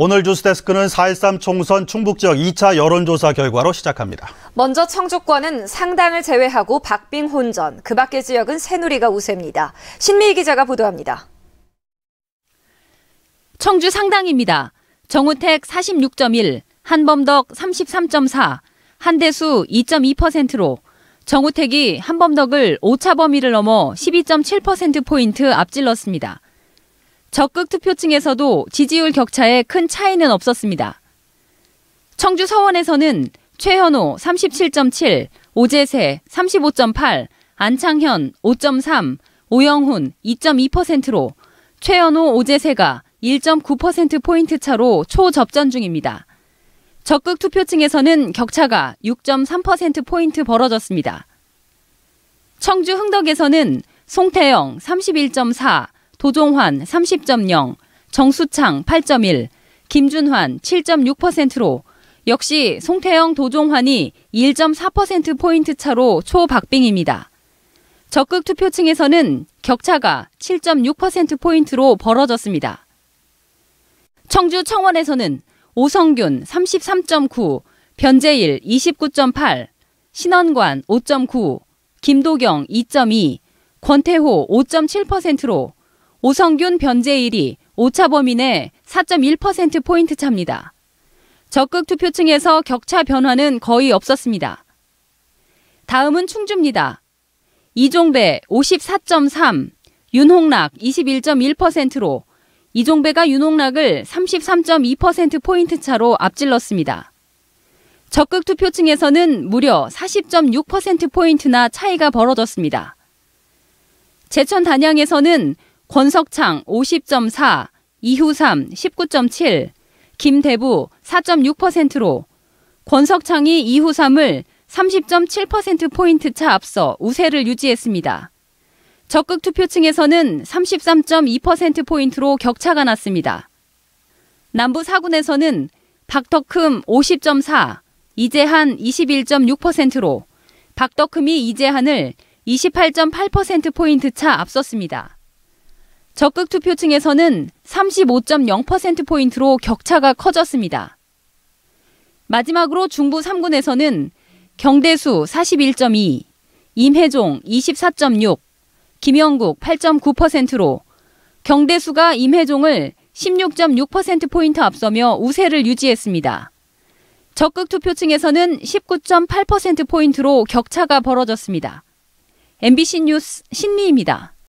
오늘 주스데스크는 4.13 총선 충북 지역 2차 여론조사 결과로 시작합니다. 먼저 청주권은 상당을 제외하고 박빙 혼전, 그 밖의 지역은 새누리가 우세입니다. 신미희 기자가 보도합니다. 청주 상당입니다. 정우택 46.1, 한범덕 33.4, 한대수 2.2%로 정우택이 한범덕을 오차 범위를 넘어 12.7%포인트 앞질렀습니다. 적극 투표층에서도 지지율 격차에 큰 차이는 없었습니다. 청주 서원에서는 최현호 37.7, 오재세 35.8, 안창현 5.3, 오영훈 2.2%로 최현호 오재세가 1.9%포인트 차로 초접전 중입니다. 적극 투표층에서는 격차가 6.3%포인트 벌어졌습니다. 청주 흥덕에서는 송태영 31.4, 도종환 30.0, 정수창 8.1, 김준환 7.6%로 역시 송태영 도종환이 1.4%포인트 차로 초박빙입니다. 적극 투표층에서는 격차가 7.6%포인트로 벌어졌습니다. 청주 청원에서는 오성균 33.9, 변재일 29.8, 신원관 5.9, 김도경 2.2, 권태호 5.7%로 오성균 변제 1위, 오차범인의 4.1%포인트 차입니다. 적극 투표층에서 격차 변화는 거의 없었습니다. 다음은 충주입니다. 이종배 54.3, 윤홍락 21.1%로 이종배가 윤홍락을 33.2%포인트 차로 앞질렀습니다. 적극 투표층에서는 무려 40.6%포인트나 차이가 벌어졌습니다. 제천 단양에서는 권석창 50.4, 이후삼 19.7, 김대부 4.6%로 권석창이 이후삼을 30.7%포인트 차 앞서 우세를 유지했습니다. 적극 투표층에서는 33.2%포인트로 격차가 났습니다. 남부 사군에서는 박덕흠 50.4, 이재한 21.6%로 박덕흠이 이재한을 28.8%포인트 차 앞섰습니다. 적극 투표층에서는 35.0%포인트로 격차가 커졌습니다. 마지막으로 중부 3군에서는 경대수 41.2, 임혜종 24.6, 김영국 8.9%로 경대수가 임혜종을 16.6%포인트 앞서며 우세를 유지했습니다. 적극 투표층에서는 19.8%포인트로 격차가 벌어졌습니다. MBC 뉴스 신미입니다.